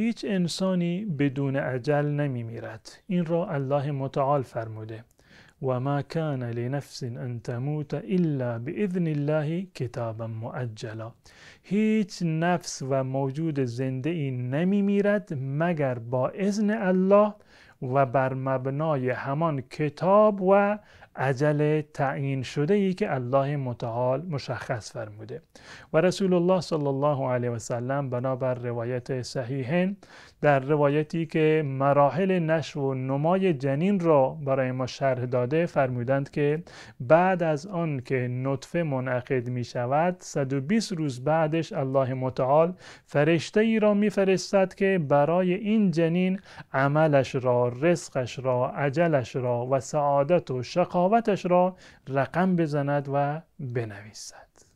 هیچ انسانی بدون عجل نمی این را الله متعال فرموده و ما کان لنفس ان تموت الا باذن الله کتابا معجلا هیچ نفس و موجود زنده ای نمی مگر با اذن الله و بر مبنای همان کتاب و عجل تعیین شده ای که الله متعال مشخص فرموده و رسول الله صلی الله علیه و سلم بنابر روایت صحیحین در روایتی که مراحل نشو و نمای جنین را برای ما شرح داده فرمودند که بعد از آن که نطفه منعقد می شود 120 روز بعدش الله متعال فرشته ای را فرستد که برای این جنین عملش را رزقش را عجلش را و سعادت و شقاوتش را رقم بزند و بنویسد